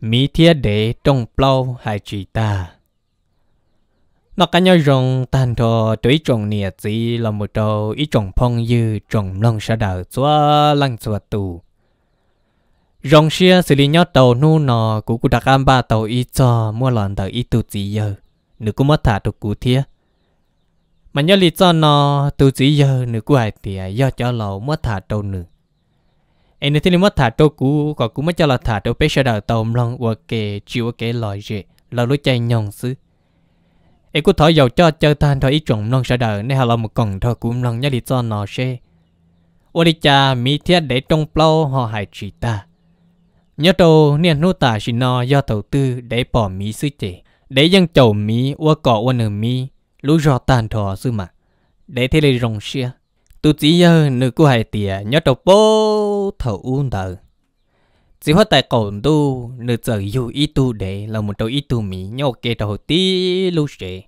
mỹ thiết để trong plau hai chỉ ta nó cá nhau rồng tàn thọ tuổi trồng nịa chỉ là một đầu ít trồng phong dư trồng lông sa đảo chúa lăng chúa tu, rồng xia xử lý nhau đầu nu nọ cũng cú đặt am ba đầu ít cho mua lần đầu ít tu chỉ giờ nữ cú mất thả tụ cụ thiết mà nhớ lý cho nó tu chỉ giờ nữ cú hải tỉa do cho lầu mất thả đầu nữ em nếu thế mất thả trâu cú có cú mất cho là thả trâu bé sợ đào tàu lòng và kề chịu kề lòi rệ là lối chạy nhồng xứ em cứ thổi dầu cho chơi than thôi ít trộm lòng sợ đào nên hà lòng một còng thôi cú lòng nhớ đi cho nó xe ô đi cha mi thiết để trong plau họ hại chỉ ta nhớ đâu niên nô tả chỉ nó do đầu tư để bỏ mi xứ chế để dân chầu mi ô cọ ô nửa mi lũ rò tàn thở sư mà để thế này rồng xia tu chỉ giờ nữ cô hải tìa nhớ đầu bố thở uôn thở, chỉ hoa tại cổ tu nữ giờ yêu ít tu để là một đầu ít tu mỹ nhau kê đầu tí lưu sệ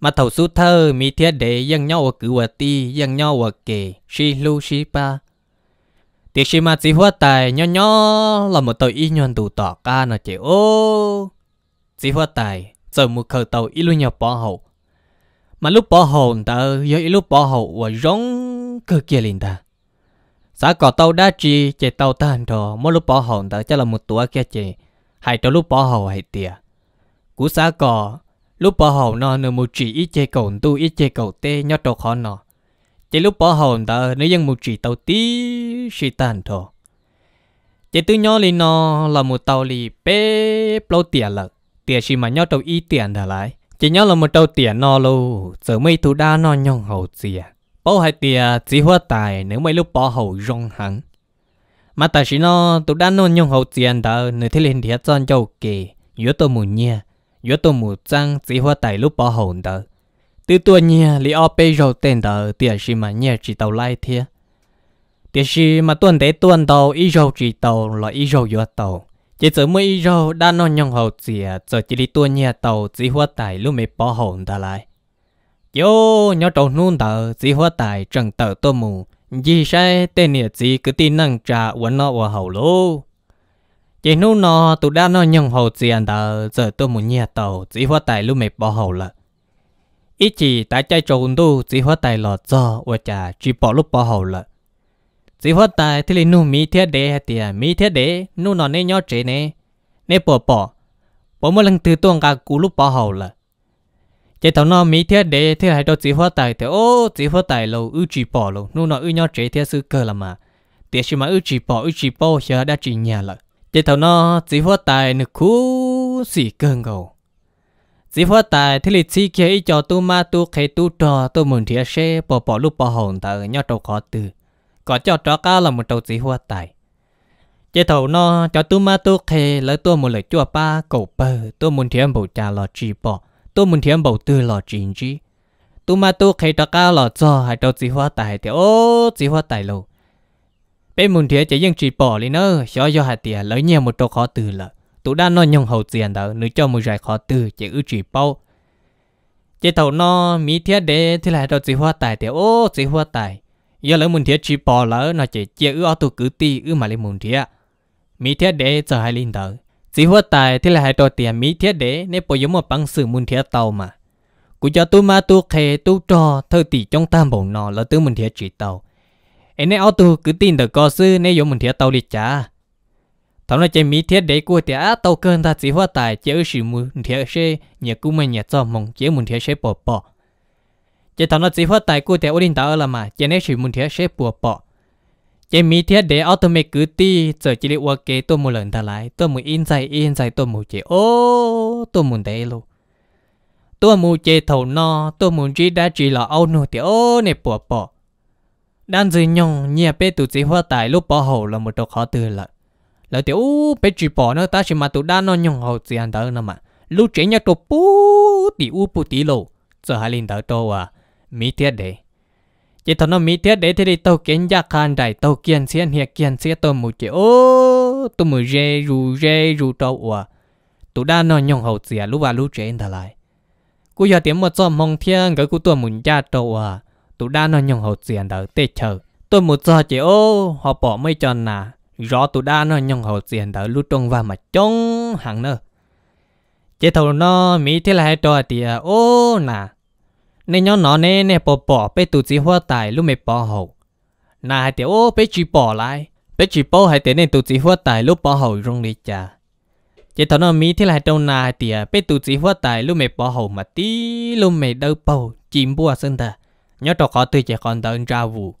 mà thầu su thơ mi thiết để dân nhau ở cử vật ti dân nhau ở kê si lưu si pa tiếc si mà chỉ hoa tại nhỏ nhỏ là một đầu ít nhon tụ tỏ ca nó chỉ ô chỉ hoa tại giờ một khởi tàu ít lưu nhau bỏ hậu mà lúc bỏ hồ ta giờ lúc bỏ hồ và rong cơ kia liền ta xã cỏ tàu đã chi chạy tàu ta hành đồ mỗi lúc bỏ hồ ta chắc là một tuổi kia chị hay trong lúc bỏ hồ hay tiệt cú xã cỏ lúc bỏ hồ nó nữa một chỉ ít chơi cầu tu ít chơi cầu tê nhớ đồ khó nó chạy lúc bỏ hồ ta nếu dân một chỉ tàu tí sĩ ta hành đồ chỉ tư nhỏ lên nó là một tàu lì bé plô tiền lợt tiền gì mà nhớ đầu ít tiền trở lại chỉ nhớ là một trâu tiền nó lô giờ mấy thủ đa nó nhong hậu tiền Bố hai tiền chỉ hoa tài nếu mấy lúc bỏ hậu rong hẳn mà tại chỉ nó thủ đa nó nhong hậu tiền đó nơi thế liền thiệt chân châu kì yếu tôi mù nhia yếu tôi mù trăng chỉ hoa tài lúc bỏ hậu đó từ tuần nhia lý ở bây giờ tên đó tiền gì mà nhia chỉ tàu lai thiệt tiền gì mà tuần đấy tuần tàu ít giờ chỉ tàu là ít giờ giữa tàu chỉ sợ mấy rô đã non nhong hậu chìa giờ chỉ đi tua nhà tàu chỉ hoa tài lúc mày bỏ hồn ta lại yo nhỏ trâu nôn tờ chỉ hoa tài chẳng tờ tô mù gì sai tên nhà chỉ cứ tin năng trả vẫn nó và hậu lô chỉ nô nó tụi đã non nhong hậu chìa tờ giờ tô mù nhà tàu chỉ hoa tài lúc mày bỏ hậu là ít chỉ tại chạy trốn tu chỉ hoa tài lọt do và trả chỉ bỏ lúc bỏ hậu là chỉ phát tài thì lên nu mi thiết đế hay tiệt mi thiết đế nu nó nên nhớ chế nè nè bỏ bỏ bỏ một lần từ tuồng cả cú lúc bỏ hậu là chế tao nó mi thiết đế thì hay đâu chỉ phát tài thì ô chỉ phát tài lâu ư chỉ bỏ lâu nu nó ư nhớ chế thiết sư cơ là mà tiệt xí mà ư chỉ bỏ ư chỉ bỏ giờ đã chỉ nhà là chế tao nó chỉ phát tài nực cú sĩ cơn gầu chỉ phát tài thì lịch sĩ kia cho tu ma tu khai tu trò tu muốn thiết xe bỏ bỏ lúc bỏ hậu ta nhớ đầu khó từ có cho chó ca là một trâu chỉ hoa tài chế thầu nó cho tu ma tu khê lấy tu một lời chua ba cầu bờ tu muốn thiêm bầu cha lò chỉ bỏ tu muốn thiêm bầu tư lò chỉ chi, tu ma tu khê cho ca lò cho hai trâu chỉ hoa tài thì ô chỉ hoa tài lâu bên muốn thiêm chỉ riêng chỉ bỏ đi nữa cho do hai tiền lấy nhiều một trâu khó tư lợ tụ đa nó nhông hậu tiền đó nữ cho một giải khó tư chỉ ưu chỉ bỏ, chế thầu nó mi thiết để thì là trâu chỉ hoa tài thì ô chỉ hoa tài giờ lỡ muốn thiệt chỉ bỏ lỡ nó chỉ chia ư ở cứ ti ư mà lấy muốn thiệt mỹ thiệt để cho hai linh tờ chỉ hoa tài thì là hai trò tiền mỹ thiệt để nên bỏ giống một bằng sự muốn thiệt tàu mà cú cho tôi ma tu khề tu trò thơ tỷ trong tam bổn nọ là tôi muốn thiệt chỉ tàu em nên auto cứ tin được có sư nên giống muốn thiệt tàu đi trả, thằng nói chỉ mỹ thiệt để cua á tàu cơn ta chỉ hoa tài chỉ ư sự muốn thiệt sẽ nhà cú mà nhà cho mong chỉ muốn thiệt sẽ bỏ bỏ chỉ thằng nó chỉ phát tài cụ thì ổn định tạo là mà chỉ nên chỉ muốn thiết sẽ bùa bỏ chỉ mi thiết để automate cứ ti giờ chỉ liệu kế tôi một lần thà lại tôi muốn in dài in dài tôi muốn chỉ ô tôi muốn đấy luôn tôi muốn chế thầu no tôi muốn chỉ đã chỉ là ô nô thì ô này bùa bỏ đang dư nhong nhà bé tụ chỉ phát tài lúc bỏ hậu là một đồ khó từ lại là ô, bé chỉ bỏ nó ta chỉ mà tụ đang nó nhong hậu chỉ anh đó nè mà lúc trẻ nhà tụ bù thì u bù tí lộ giờ hai linh đó đâu à mi đấy chỉ thằng nó mi đấy thì đi tàu kiến gia can đại tàu kiến xiên hiệp kiến xiên tàu mù chỉ ô tàu mù rê rù rê rù tàu ủa tụ đa nó nhong hậu xìa lúc và lúc trên thà lại cú giờ tiếng một giọt mong thiên cái cú tàu mù gia tàu à tụ đa nó nhong hậu xìa đỡ tê tôi một giờ ô họ bỏ mấy chân nà rõ tụ đa nó nhong hậu xìa đỡ lúc trong và mà trông hàng nữa chỉ thầu nó mi thế là thì ô nà nên nhau nó nè nè bỏ bỏ bé tụ chỉ hoa tài lúc mẹ bỏ hậu nà hai tiểu ô bé chỉ bỏ lại bé chỉ bỏ hai tiểu nên tụ chỉ hoa tài lúc bỏ hậu rong đi cha chỉ thằng nó mi thì lại đâu nà hai tiểu bé tụ chỉ hoa tài lúc mẹ bỏ hậu mà tí lúc mẹ đâu bầu chìm bùa sinh ta nhớ trò khó tươi chỉ còn đợi ra vụ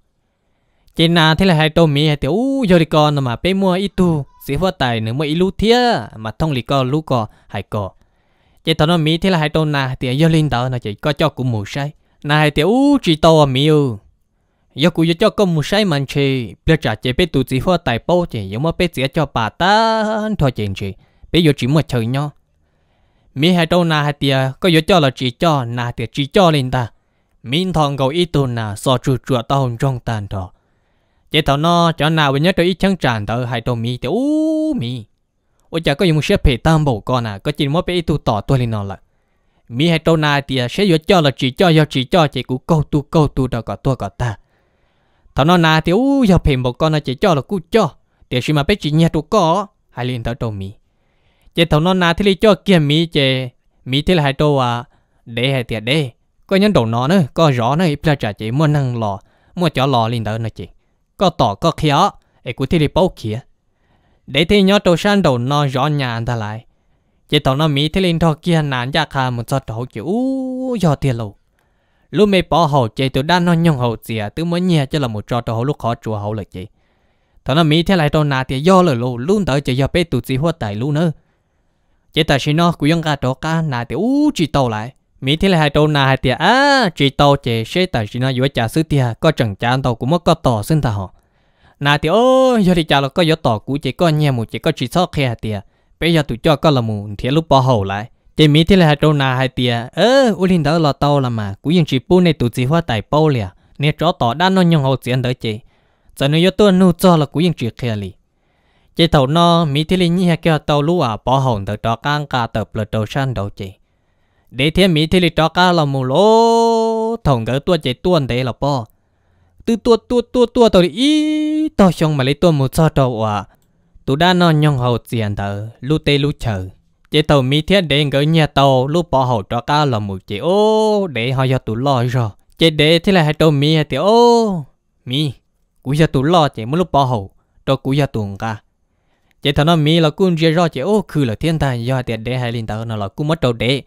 chỉ nà thì lại hai đâu mi hai tiểu ô giờ đi con mà bé mua ít tu chỉ hoa tài nữa mua ít lú thia mà thông lì con lú cò hai cò chị tao nói mi thế là hai tô nà thì do linh tờ là chị có cho cũng mù say nà tiền u chỉ tô à mi u do cũng cho công mù say mình chị bây giờ chị biết tụ chỉ hoa tài bố chị giống mà biết chỉ cho bà ta thôi chị chị bây giờ chỉ một chơi nhau mi hai tô nà hai tiền có do cho là chỉ cho nà thì chỉ cho linh ta min thong cầu ít tô nà so chuột chuột tao trong tàn thọ chị tao nói cho nào với nhớ tới ít chẳng tràn tờ hai tô mi tiền u mi ôi chả có dùng xếp phải tam bầu con à có chỉ mới phải tu tỏ tôi lên nó là mi thì à, sẽ vừa cho là chỉ cho do chỉ cho chỉ cú câu tu câu tu đó có tôi có ta thằng nó thì u giờ phải một con là chỉ cho là cú cho thì à, xin mà biết chỉ nhà tu có hai liền thằng trâu mi chỉ thằng thì li cho kia mi chỉ thì là hai trâu à để hai tiệt à, để có nhân đầu nó nữa có rõ nữa ít là trả mua năng lò mua chó lò liền đó nữa chị có tỏ có khéo ấy cú thì li bao kia để thì nhớ tổ sản đồ nó rõ nhà ta lại chỉ tao nó mỹ thế linh thọ kia nản ra khá một giọt hậu kiểu do tiền lù lúc mày bỏ hậu chỉ tụi đang nó nhung hậu gì à mới nhẹ cho là một trò tao hậu lúc khó chùa hậu là chỉ, tao nó mỹ thế lại tao nà thì do lời lù luôn tới chỉ do bé tụi gì hoa tài luôn nữa chỉ tại xin nó cũng cả tao cả nà thì u chỉ tao lại mỹ thế lại hai tao nà hai thì à chỉ tao chỉ sẽ tại xin nó vừa trả sứ tiền có chẳng chán tao cũng mất có tỏ xin ta họ nà thì ô giờ thì chả là có giờ tỏ cũ chỉ có nhà một chỉ có chỉ sót khe tiệt bây giờ tụi cho có là một thiệt lúc bỏ hậu lại chỉ mi thì là trâu nà hai tiệt ơ u linh đó là tao là mà cũ yên chỉ bu này tụi chỉ hoa tài po liền nè chó tỏ đã nó nhung hậu tiền đỡ chị giờ nếu giờ tôi nu cho là cũ yên chỉ khe li chỉ thầu no, mi thì là như kia tao lú à bỏ hậu đỡ cho cang cả tập là trâu san đầu chị để thế mi thì là cho cá là mù lố thằng đỡ tua chỉ tuôn để là po tư tua tua tua tua tàu đi ý tàu xong mà lấy tua một sao tàu à tụ đã nói nhong hậu tiền tờ lu tê lu chờ chế tàu mi thiết để ngỡ nhà tàu lu bỏ hậu cho cá là một chế ô để họ cho tụ lo rồi chế để thế là hai tàu mi hai thì ô mi cú cho tụ lo chế muốn lúc bỏ hậu cho cú cho tụ cả chế thằng nó mi là cún chế rồi chế ô cứ là thiên tài do tiền để hai linh tàu nó là cú mất đầu để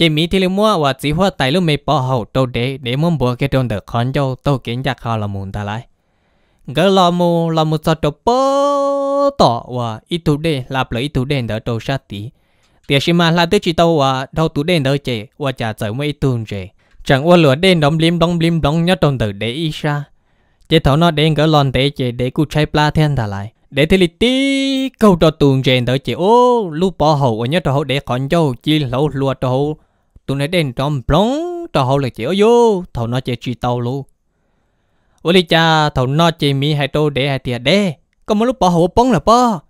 chỉ mi thì lưu mua và chỉ hoa tài lưu mày bỏ hậu đâu để để muốn bùa cái trong được khăn châu tôi kiến giặc họ là muốn ta lại gỡ lo mu lo mu cho trâu bơ tỏ và ít tu đen lạp lấy ít tu đen đỡ trâu sát tí tiếc gì mà là tới chỉ tàu và đâu tu đen đỡ chè và trả trở mấy tu chè chẳng qua lửa đen đóng liếm đóng liếm đóng nhớ trong được để ý xa chỉ thấu nó đen gỡ lon để chè để cụ trái pla thiên ta lại để thì tí câu cho tuồng chè đỡ chè ô lúc bỏ hậu ở nhớ cho hậu để khăn châu chi lâu lùa cho hậu tụi này đèn trong plong tao hậu là chỉ ở vô thầu nó chỉ truy tàu luôn ôi đi cha thầu nó chỉ mi hai tô để hai tiệt đê có một lúc bỏ hậu plong là bỏ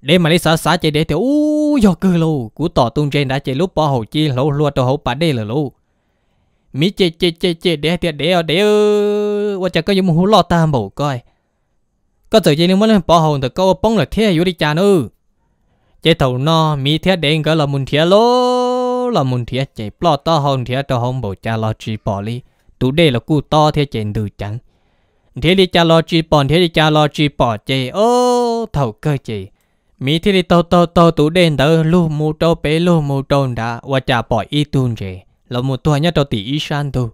để mà đi xả xả chỉ để thì u do cười luôn cú tỏ tung trên đã chỉ lúc bỏ hậu chi lỗ lúa tàu hậu bà đê là luôn mi chê chê chê chê để tiệt để để ôi cha có dùng hú lo ta bầu coi có tự nhiên muốn bỏ hậu thì có plong là thế yêu đi cha nữa chế thầu nó mi thế đen gọi là muốn thế luôn là muốn thiệt chế, bỏ to hồng thiệt to hồng bộ cha lo chỉ bỏ đi tụ đây là cụ to thiệt chế từ chẳng thế đi cha lo chỉ bỏ thế đi cha lo chỉ bỏ chế, ô thầu cơ chế. mi thế đi to to to tụ đây đỡ lu mu to bé lu mu to đã và cha bỏ ít tuôn chế, là một tuổi nhất đầu tỷ ít san tu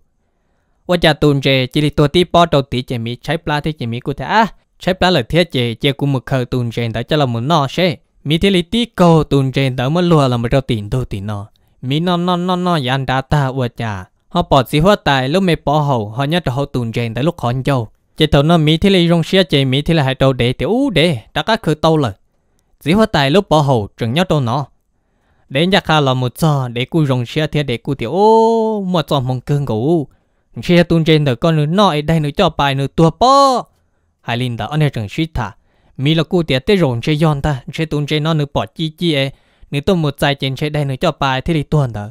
và cha tuôn chế chỉ đi tuổi tí bỏ đầu tỷ chế mi trái pla thế chạy mi cụ thế à trái pla là thế chế, chạy cũng một khờ tuôn chế đã cho là một nọ chế, mi thế đi tí câu tuôn chế đó mới lùa là một đầu tỷ đô tỷ nọ mi non non non non yan đã uất chả họ bỏ gì hoa tài lúc mẹ bỏ hậu họ nhớ họ tụn chèn tại lúc họ nhau chỉ thầu nó mi thì lấy rong xia chỉ mi thì là hai đầu để tiểu u để đã các khử tâu lời dĩ hoa tài lúc bỏ hậu chẳng nhớ đâu nó để nhà khá là một trò để cú rong xia thì để cú tiểu ô một trò mong cương ngủ xia tụn chèn được con nữa nội đây nữa cho bài nữa tua bỏ hai linh đã anh ấy chẳng suy thả mi là cú tiệt tới rong xia yon ta xia tụn chèn nó nữa bỏ chi chi ấy e nếu tôi một trái chén chế đây nữa cho bài thì đi tuần đó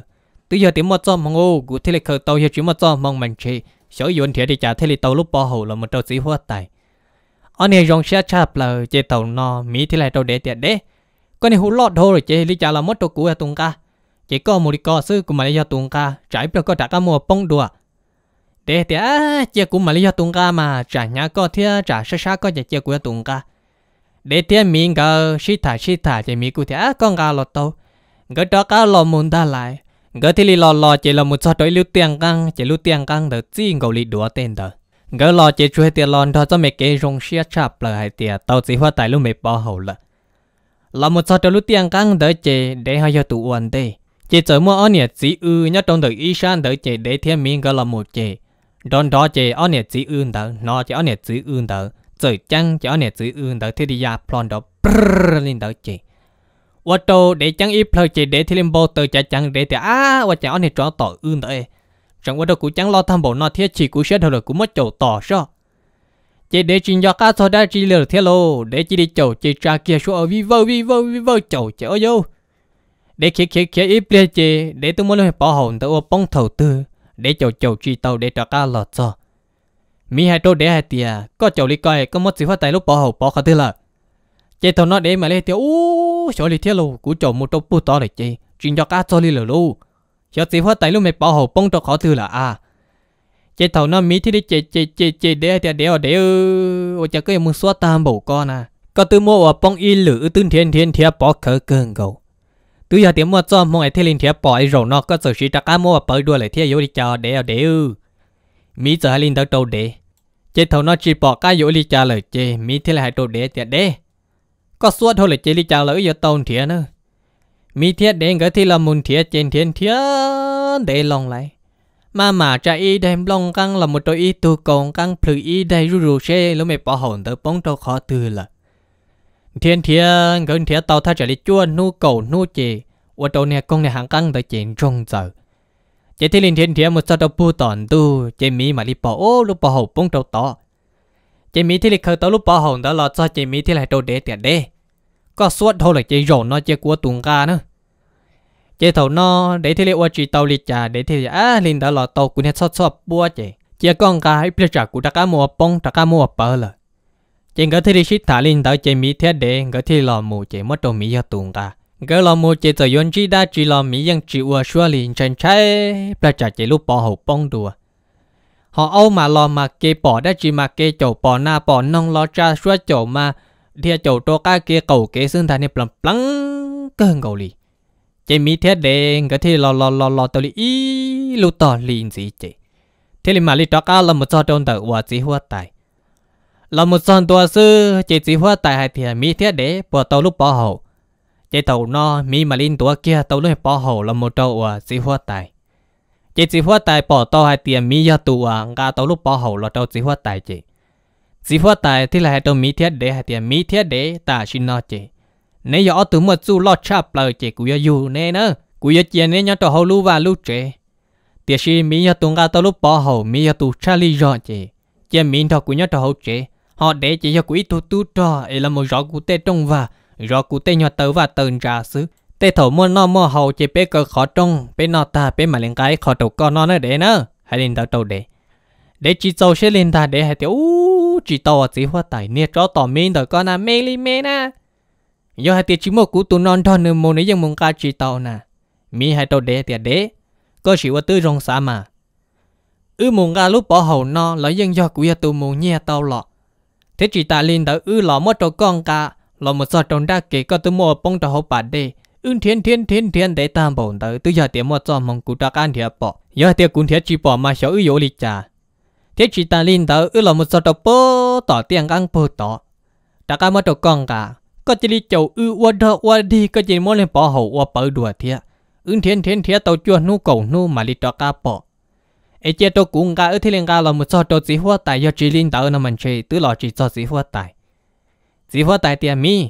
từ giờ tiếng một trăm mong ô cụ thế lực khởi tàu giờ chỉ một trăm mong mình chơi, sở duyên thì đi trả thế lực tàu lúc bỏ hồ là một trâu sĩ hoa tài anh này dùng xe chạp là chế tàu nó mỹ thì lại tàu để tiệt đấy con này hú lọt thôi rồi chế đi trả là mất trâu cũ là tung ca chỉ có một đi co sư của mà cho tung ca trái cho có trả cả mùa bông đùa để tiệt chế của mà cho tung ca mà trả nhà có thia trả xa xa có chế của tung ca để tiền mình gờ sĩ thả sĩ thả chỉ mình cụ thể à con gà lọ tàu gỡ đó cá lọ muốn ta lại gỡ thì lọ lọ chỉ là một số đối lưu tiền căng chỉ lưu tiền căng được chỉ ngầu lì đùa tiền đó gỡ lọ chỉ chơi tiền lon thôi cho mấy cái rong xe chạp lại hai tiền tàu chỉ hoa tài lúc mấy bao hậu là là một số đối lưu tiền căng đó chỉ để hai giờ tụ uẩn đây chỉ chờ mua ở nhà chỉ ư nhất trong đời y san đỡ chỉ để thiên minh gỡ là một chỉ đón đó chỉ ở nhà chỉ ư đó nó chỉ ở nhà chỉ ư đó giờ chăng cho nè chữ ưn tới thế đi ya plon đó brrrr lên tới chị và đồ để chăng ít plon chị để thì lên bộ tới chả chăng để thì à và chả nè cho tỏ ưn tới trong quá đó cũng chăng lo tham bộ nó thiết chỉ cũng sẽ thôi cũng mất chỗ tỏ sao chị để chuyện cho cá thôi đã chỉ lừa thế lô để chỉ đi chầu chị tra kia số ở ờ, vi vơ vi vơ vi vơ chầu chị ơi yêu để khi khi khi ít plon chị để tôi muốn lên bỏ hồn tới ô bông thầu tư để chầu chầu chi tàu để cho ca lọt sao mi hai trâu để hai tia có chậu lý coi có mất gì hoa tài lúc bỏ hậu bỏ khá thế là chạy tàu nó để mà lấy tia u chỗ lý thiết lù cú chậu một trâu pu to này chạy chuyện cho cá cho lý lù lù chỗ gì hoa tay lúc mày bỏ hậu bông cho khó thứ là à chạy tàu nó mi thì đi chạy chạy chạy chạy để hai tia để ở để ơ chả cứ muốn xóa tam bổ con à có tư mua ở bông y lử tư thiên thiên thiệp bỏ khờ cường cầu tư giờ tiếng mua cho mong ai thiên thiệp bỏ ai rồi nó có sự chỉ đặc cá mua ở bờ đuôi lại thiệp yếu đi chờ để ở để ư mi giờ hai linh tao trâu đế chế thầu nó chỉ bỏ cái dỗ li cha lời chế mi thế là hai trâu đế tiệt đế có suốt thôi là chế li cha lời giờ tôn thiệt nữa mi thiệt đế cái thì là muốn thiệt trên thiên thiệt để lòng lại mà mà cha y đem lòng căng là một đôi y tu còn căng phử y đây rù rù xe lúc mày bỏ hồn tới bóng trâu khó từ là thiên thiên gần thiên tàu tha trả lý chua nu cầu nu chế, ở đâu nè con này hàng căng tới chuyện trong giờ chế thì linh thiên thiên một sao pu tòn tu chế Mi mà đi bỏ ô lúc bỏ hậu bông trâu tỏ chế Mi thì lịch khởi tớ lúc bỏ hậu đó là cho chế Mi thì lại Đầu đế tiền đế có suốt thôi là chế rộn, nó chế của tuồng ca nữa chế thầu nó để thì lịch qua chỉ tàu lịch trả để thì à linh đó là tàu cũng hết sốt sốt bua chế chế con cá hay bây giờ cũng đã cá mua bông đã cá mua bờ rồi chế ngỡ thì lịch thả linh đó chế Mi thế đế ngỡ thì lò mù chế mất đồ mỹ cho tuồng ca cái là một chế tài yon chi đã chỉ là mỹ dân chỉ ua xua liền chân trái bà trả chế lúc bỏ hậu bông đùa họ âu mà lo mà kê bỏ đã chỉ mà kê chậu bỏ na bỏ nong lo cha xua chậu mà thia chậu to ca kê cầu kê xương thà nếp lầm plăng cơn cầu lì chế mỹ thế đề cái thế lo lo lo lo tao li, ý lu tỏ liền gì chế thế là mà lì to ca là một cho trong tờ ua chỉ hoa tài là một son tua sư chế chỉ hoa tài hay thì mỹ thế đề bỏ tàu lúc bỏ hậu chế tàu nó mi mà linh tua kia tàu nó bỏ hồ là một tàu à chỉ hoa tài chế chỉ hoa tài bỏ tàu hai tiền mi do tu à ga tàu lúc bỏ hồ là tàu chỉ hoa tài chị chỉ hoa tài thì là hai tàu mi thiết để hai tiền mi thiết để ta xin nó chị nếu giờ tụi mà chú lo chắp lời chị cũng yêu nè nữa cũng yêu chuyện nên nhớ tàu hồ lưu và lưu chị tiếc gì mi do tụi ga tàu lúc bỏ hồ mi tu cha Charlie rồi chị chỉ mi thọ cũng nhớ tàu hồ chị họ để chỉ cho quỹ tu tu cho là một rõ cụ tê trong và rồi cụ tê nhỏ tớ và tờn trà xứ tê thổ mua nó mua hầu chỉ bé cơ khó trông bé nó ta bé mà lên cái khó đầu con nó nữa để nữa hãy lên đầu đầu để để chỉ tàu sẽ lên ta để hãy tiểu chỉ tàu à, chỉ hoa tài nè cho tỏ mình đời con à mê li mê na do hai tiệt chỉ một cú tu non thon nữa một nấy dân mông ca chỉ tàu nà, mi hai tàu để tiệt để có chỉ qua tư rong xa mà ư mông ca lúc bỏ hầu no lấy dân do cú ya tu mông nhẹ tàu lọ thế chỉ ta lên đời ư lọ mất đầu con cả lo một giờ trong đã kể có tôi mua bông cho họ bạn đi ưng thiên thiên thiên thiên để tam bổn tới tôi giờ tiệm mua cho mong cụ đặc ăn thiệt bỏ giờ tiền cũng thiệt chỉ bỏ mà sợ ưu lịch cha, thiết chỉ ta linh tới ư lo một giờ đọc bơ tỏ tiền ăn bơ tỏ đã cả mất được con cả có chỉ đi chầu ư qua đó qua đi có chỉ muốn lên bỏ hậu qua bờ đùa thiệt ưng thiên thiên thiệt tàu chua nu cầu nu mà đi cho cả bỏ ai chết tôi cũng cả ư thế cả lo một giờ tôi chỉ hoa tài do chỉ linh tới nó mình chơi tứ lo chỉ cho chỉ hoa tài chỉ hoa tài tiền mi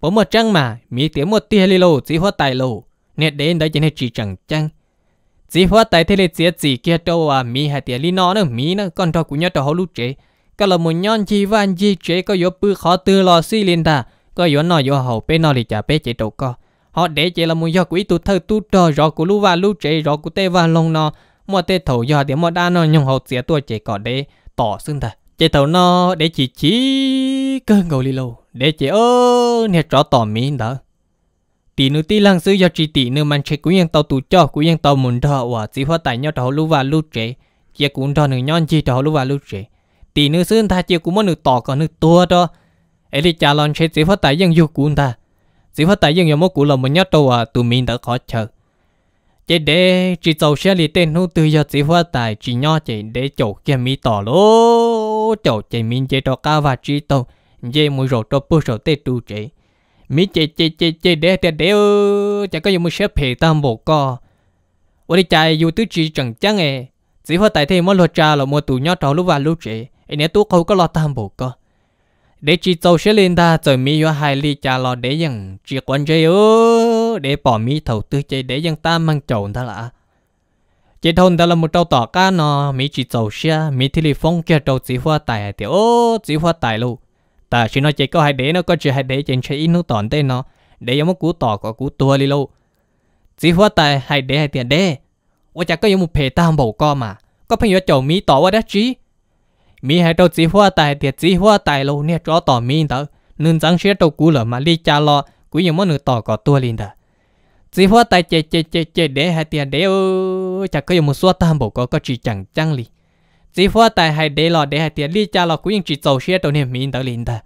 bố một trăng mà mi tiếng một tia li lô chỉ hoa tài lô nét đến đấy chỉ nên chỉ chẳng chăng chỉ hoa tài thế là chỉ chỉ kia đâu à mi hai tiền li nó nữa mi nó còn cho cũng nhớ cho họ lúc chế cái là một nhon chi văn chi chế có yếu bự khó tư lo xi liền ta có yếu nọ yếu hậu bên nọ thì chả bé chế đâu có họ để chế là một do quỷ tu thơ tu trò rõ của lu và lu chế rõ của tê và lông nọ một tê thầu do thì một đa nọ nhung hậu chế tua chế cỏ đế tỏ xưng thật chị tàu nó để chị chỉ cơ ngầu lì lâu để chị ơ nè trọ tỏ mình đó tí nữ tí lăng sư do chị tí nữ mang chạy của yên tàu tù cho của yên tàu muốn thọ và chỉ hoa tài nhau đó lưu và lưu trẻ chị cũng thọ nữa nhon chị đó lưu và lưu trẻ tí nữ xưa ta chị cũng muốn được tỏ còn được tua đó ấy đi trả lon chạy chỉ hoa tài dân du cũng ta chỉ hoa tài dân yêu mốt của là mình nhớ đầu à tù mình đã khó chờ chị để chị tàu xe lì tên hữu tư do chỉ hoa tài chị nho chị để chỗ kia mi tỏ luôn ô chỗ mình chế trò cao và chi tô chế mùi rổ trò bơ rổ tê tu chế, mình chế chế chế chế để để để ơ chả có dùng mua xếp hệ tam bộ co ở đây chạy dù tứ chỉ chẳng chăng nghe chỉ phải tại thế mỗi lọ trà là mua tù nhỏ trò lúc và lúc chế, anh ấy tú khâu có lo tam bộ co để chỉ tàu sẽ lên ta rồi mi vô hai ly trà lo để rằng chỉ quân chế ơ để bỏ mi thầu tư chế để rằng ta mang chồng ta là chỉ thôn đó là một trâu tỏ cá nó mỹ chỉ tàu xe mỹ thì lì phong kia trâu chỉ hoa tài à, thì ô chỉ hoa tài luôn ta chỉ nói chỉ có hai đế nó có chỉ hai đế trên chơi ít nó tòn tên nó để giống một cú tỏ có cú tua đi luôn chỉ hoa tài hai đế hai tiền đế ôi chả có giống một phe tam bầu co mà có phải nhớ chầu mỹ tỏ quá đất chí mỹ hai trâu chỉ hoa tài thì chỉ hoa tài luôn nè cho tỏ mỹ tớ nên chẳng xe trâu cú lỡ mà đi cha lo cú giống món nửa tỏ có tua liền đó chỉ hoa tài chè chè chè chè để hai tiền để ô chắc có một số tam bộ có có chỉ chẳng chẳng li chỉ hoa tay hai để lọ để hai tiền li cha lọ cũng chỉ tàu xe tàu niệm miếng tàu liền ta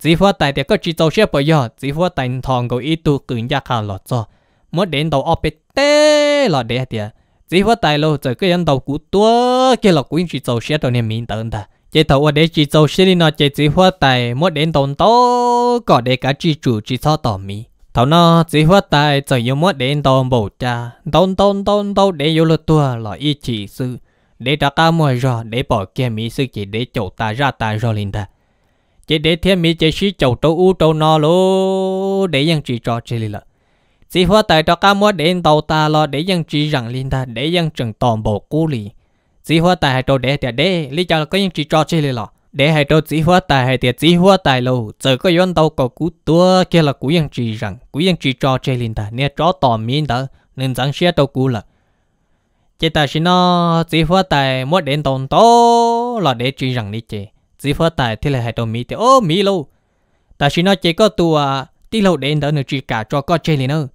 chỉ hoa tài thì có chỉ tàu xe bây giờ chỉ hoa tài thằng có ý tu cứng gia khảo lọ cho mới đến đầu ôp té lọ để hai tiền chỉ hoa tài lọ giờ cái nhân đầu cũ tua cái lọ cũng chỉ tàu xe tàu niệm miếng tàu ta chỉ đầu ở để chỉ tàu xe đi nọ chỉ chỉ hoa tài mới đến đầu to có để cả chỉ chủ chỉ sao tỏ miếng thảo nó chỉ hóa tài trời yêu mất đến tôn bổ cha tôn tôn tôn tôn để yêu lột tua là ý chỉ sư để ta ca mua rồi để bỏ kia mỹ sư chỉ để chầu ta ra ta rồi linh ta chỉ để thiên mỹ chỉ sĩ chầu trâu u trâu no lô để dân chỉ cho chỉ là chỉ hóa tài cho ca mua đến tàu ta lo để dân chỉ rằng linh ta để dân trừng tòn bổ cú lì chỉ hóa tài cho để để để lý cho có dân chỉ cho chỉ là để hai đôi chỉ hoa tài hai tiệt chỉ hoa tài lâu giờ có yon đâu có cú tua kia là cú yang chỉ rằng cú yang chỉ cho chơi liền ta nè cho tỏ miên ta nên rằng xe đâu cú là chỉ ta xin nó chỉ hoa tài mỗi đến tồn to là để chỉ rằng đi chơi chỉ hoa tài thì là hai đôi mi thì ô mi lâu ta xin nó chỉ có tua tí lâu đến đó nữa chỉ cả cho có chơi liền nữa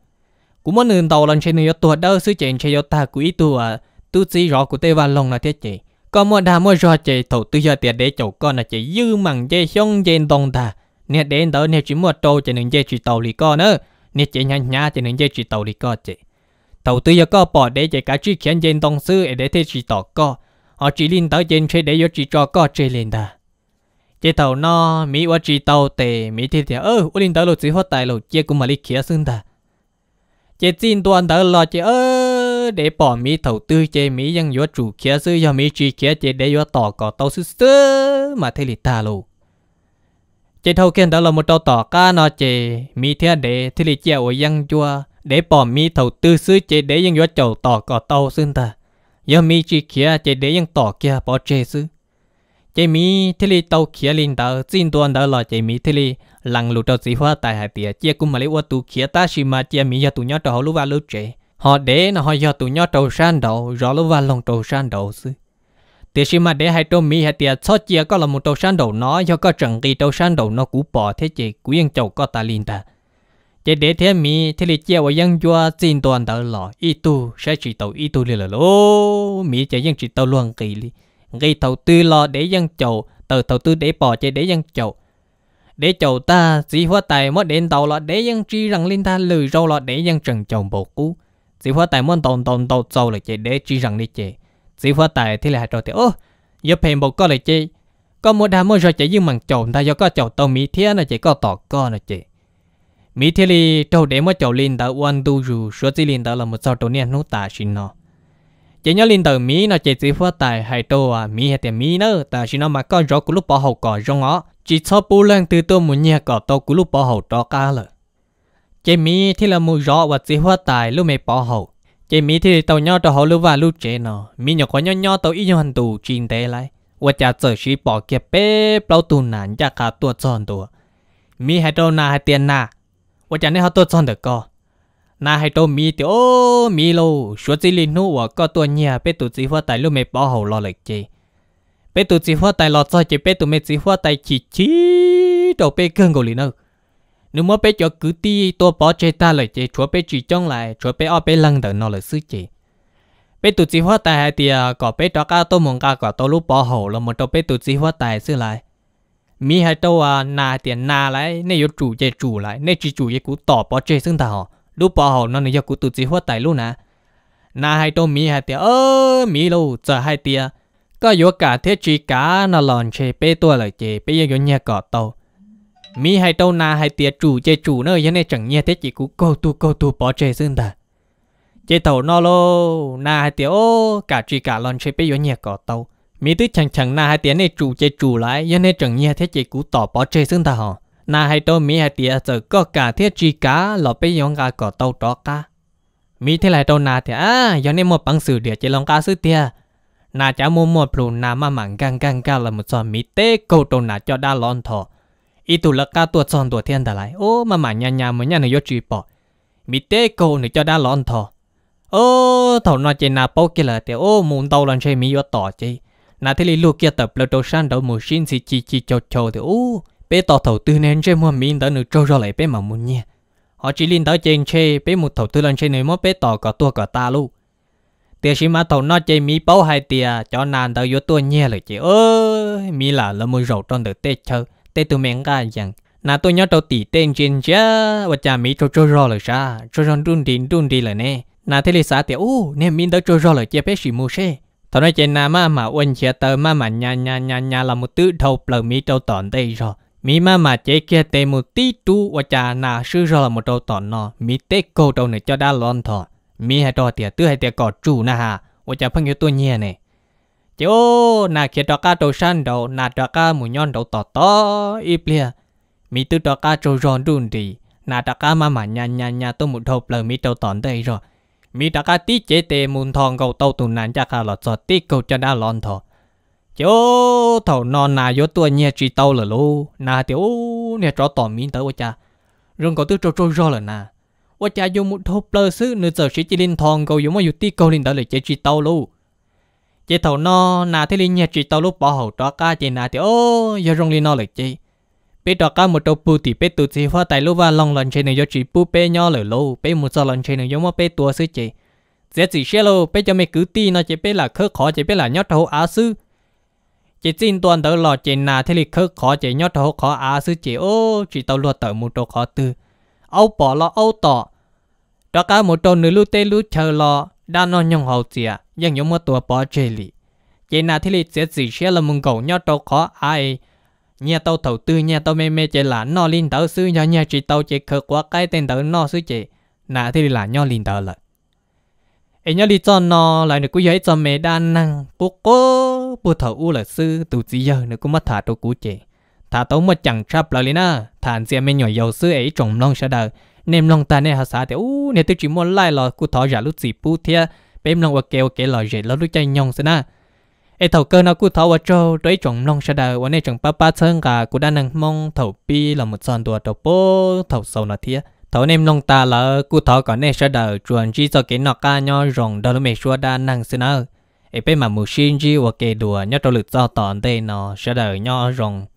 cũng muốn nên tàu lần chơi nữa tua đâu sư chơi chơi ta cú ít tua tu chỉ rõ của tây văn long là thiết chơi còn mua đá mua rồi chị thủ tư giờ tiền để chỗ con là chị dư mằng dây xong dây đồng ta nè đến đó nè chỉ mua trâu chỉ nên dây chỉ tàu lì con nữa nè chị nhá nhá chỉ nên dây chỉ tàu lì con chị đầu tư giờ có bỏ để chị cả chỉ khiến dây đồng sư để thế chỉ tàu co họ chỉ liên tới dây chơi để cho chỉ cho co chơi lên ta chị tàu no mỹ quá chỉ tàu tệ mỹ thì thì ơ u liên tới lộ chỉ hoa tài lộ chia cũng mà lý kia xưng ta chị tin toàn tới lo chị ơi để bỏ mi đầu tư chế mi dân yếu chủ kia sư do mi chỉ kia chế để yếu tỏ có tàu sư sư mà thấy lì ta lù chế thâu kiên đó là một tàu tỏ ca nó chế mi thiên để thấy lì chia ổi dân chua để bỏ mi đầu tư sư chế để dân yếu chầu tỏ có tàu sư ta do mi chỉ kia chế để dân tỏ kia bỏ chế sư chế mi thấy lì tàu kia linh tàu xin tuân đó là chế mi thấy lì lằng lụt tàu sĩ hoa tại hải tiệt chế cũng mà lấy ô tu kia ta xí mà chế mi giờ tu nhớ tàu lù vào lúc chế họ để nó họ giờ tụi nhau trầu san đầu rõ lúc vào lòng trầu san đầu sư tiếc gì mà để hai trâu mi hai tiếc sót chia có là một trầu san đầu nó do có trận kỳ trầu san đầu nó cũ bỏ thế chị cú yên chầu có ta liền ta chỉ để thế mi thế thì chia và dân cho xin toàn đỡ lọ ít tu sẽ chỉ tàu ít tu liền là lô mi chỉ dân chỉ tàu luôn kỳ li gây tàu tư lo để dân chầu tàu tàu tư để bỏ chỉ để dân chầu để chầu ta chỉ hoa tài mất đến tàu lọ để dân chi rằng linh ta lười râu lọ để dân trần chầu bột cũ chỉ phải tại muốn tồn tồn tồn tồn là chị để chỉ rằng đi chị chỉ phải tại thì là rồi thì ô giờ phèn một con là chị có mua đá mới rồi chạy nhưng mà chồng ta do có chồng tàu mỹ thiên là chị có tỏ con là chị mỹ thiên thì trâu để mua chồng linh tàu one tu dù số chỉ linh tàu là một sao tàu niên nút ta xin nó chị nhớ linh tàu mỹ nó chị chỉ phải tại hai tàu à mỹ hay tiền mỹ nữa ta xin nó mà có rõ của lúc bỏ hậu cỏ rong ngõ chỉ cho bù lên từ tôi muốn nhẹ cỏ tàu của lúc bỏ hậu đó cả rồi เจมี่ที่ละมูร้อว่าจีหัวตายลูกไม่ปอหูเจมี่ที่ตัวย่อตัวเขาลูกว่าลูกเจนอมีหยกคนย่อต่าอีหยหันตูจีนเตะไลว่าจะเจอชีปอเก็บเป๊ะเปล่าตูนานจะขาตัวจอนตัว มีให้ตันาให้เตียนนา ว่าจะได้เขาตัวจอนเด็กก็ นาให้ตมีเตโอมีโลชวดจีลินูว่าก็ตัวเนี่ยเป็นตูวจีหัวตายลูกไม่ปอหูรอเลยเจเป็นตัวจีหัวตายรอจอยเจเป็นตัไม่จีหัวตายฉีดชีโตเป็นเกินงกุลีนอกนูมอไปจอดกุตีตัวปอเจตาเลยเจชัวไปจีจ้องไลลชัวไปอไปลังเดนอเลยซื้อเจ ไปตุจีหัวตายเตียก็ไปตก้าตัวมงกากตัวลูกปอหูแล้วมันตัวเปตุจีหัวตายซื้อไลลมีให้ตัวนาเตียนาไลลในยุจู่เจจูไหลในจีจูเยกูต่อปอเจ ซึ่งตาหอลูกปอหูนั่นเลยกูตุจีหัวตายลูกนะนาให้ตัวมีให้เตียเออมีลูกจะให้เตีย ก็โยกกาเทจีกาณหลอนเชเปตัวเลยเจ ไปยังยุ่งยาก่อโต mi hay tàu na hay tiệt chủ chế chủ nơi cho nên chẳng nhẹ thế chỉ cú câu tu câu tu bỏ chế xưng ta chế tàu nó lô na hay tiệt ô cả chỉ cả lon chế bây giờ nhẹ cỏ tàu mi tức chẳng chẳng na hay tiệt này chủ chế chủ lại cho nên chẳng nhẹ thế chỉ cú tỏ bỏ chế xưng ta hả na hay tàu mi hay tiệt giờ có cả thế chỉ cả lọ bây giờ cả cỏ tàu đó cả mi thế lại tàu na thì à giờ nên một bằng sử địa chế lon cá sư tiệt na chả mua một lù na mà mảng gang gang gang là một trò mi câu đầu na cho đa lon thọ ít tụ ca tuột son tuột thiên đã lại ô mà mà nhà nhà mới nhà này vô chỉ bỏ mi tê cô nữa cho đã lon thò ô thầu nó chỉ nà bao kia là tiểu ô muốn tàu lần chơi mi vô tỏ chứ nà thế li lúc kia tập lơ đầu san đầu mù xin xì chi chi cho cho tiểu ô bé tỏ thầu tư nên chơi mua mi đỡ nữa trâu ra lại bé mà muốn nhé họ chỉ liên tới trên chơi bé một thầu tư lần chơi nữa mới bé tỏ cả tua cả ta luôn tiền xí mà thầu nó chơi mi bao hai tiền cho nàng đỡ vô tua nhé rồi chứ ơi mi là là mua rầu trong được tết chơi tê tụi mình ra chẳng nà tôi nhớ tàu tỷ tên trên chứ và cha mì cho cho rồi ra cho rồi đun đi đun đi là nè nà thế thì xã tiểu u nè mình đã cho rồi là chế bé xì mua xe thằng nói trên nà mà mà quên chia tờ mà mà nhà nhà nhà nhà là một tứ đầu lờ mì tàu tòn đây rồi mì mà mà chế kia tê một tí tu và cha nà sư rồi là một tàu tòn nọ mì tê cô tàu này cho đã lon thọ mì hay đo tiệt tứ hay tiệt cọ chủ nà hà và cha phân yêu tôi nhẹ nè chú na kia đó cá đầu san đầu na đó cá mù nhon đầu tỏ tỏ ít bia mi tư đó cá trâu ròn đun đi na đó cá mà mà nhà nhà nhà tôi một hộp lời mi trâu tòn đây rồi mi đó cá tít chế tê mùn thòng cầu tàu tù nàn chắc là lọt sọt tít cầu cho đã lon thọ chú thầu non na yếu tua nhẹ chỉ tàu là lú na tiểu nè trò tòn mi tới quá cha rừng cầu tư trâu trâu rò na nà quá cha dùng một hộp lời xứ nửa giờ sẽ chỉ thòng cầu dùng mà dùng tí cầu là chế chỉ tàu luôn chị thầu nó nà thế linh nhà chị tao lúc bỏ hậu cho cá chị nà thì ô giờ rong linh nó lại chị bé cho cá một trâu bù thì bé tụt chị hoa tài lúc và lòng lần trên này do chị bù bé nhỏ lửa lâu bé một giờ lần trên này do mà bé tua sư chị dễ chỉ xe lâu bé cho mày cứ ti nó chị bé là khớ khó chị bé là nhót thầu á sư chị xin toàn đỡ lò chị nà thế lịch khớ khó chị nhót thầu khó á sư chị ô chị tao luôn tờ một trâu khó tư âu bỏ lo âu tỏ cho cá một trâu nữ lưu tê lưu chờ lò đang nó nhung hậu chị à ยังยมตัวปอเจลีเจนาที่ลีเสียสีเชียละมึงเก่าย่อโตขอไอเนี่ยเตาเต่าตื้อเนี่ยเตาเมเมเจหลานนอลินเตาซื้อย่อเนี่ยจีเตาเจเคกว่าใกล้เต็นเตานอซื้อเจนาที่ลีหลานย่อลินเตาละเอ็นย่อลีจอนนอหลายนึกกูย้ายจอมเมด้านนั่งกูโก้ปูเถาอู้ละซื้อตูจีเยอะนึกกูมาถาตัวกูเจถาเตามาจังชับเราเลยนะฐานเสียไม่หน่อยเยาซื้อไอ้จงลองเสดาเนมลองตาเนี่ยภาษาแต่อู้เนี่ยตัวจีมอนไล่หรอกูถออยากรู้สีปูเทีย bếm lòng và kêu kể lời gì lỡ lúc chơi nhông xin à ai thầu cơ nó cứ thầu ở trâu, đối chọn lòng sa đời วัน này chọn ba ba sơn cả cũng đã năng mong thầu pi là một xoan đùa đầu bố thầu sâu nó thiệt thầu nem lòng ta là cứ thầu còn này sa đời chuẩn chỉ cho cái nọ ca nhò rồng đó lúc mày xua đã năng xin à ai bên mà mù xin chỉ và kể đùa nhớ trâu lực do tòn đây nọ sa đời nho rồng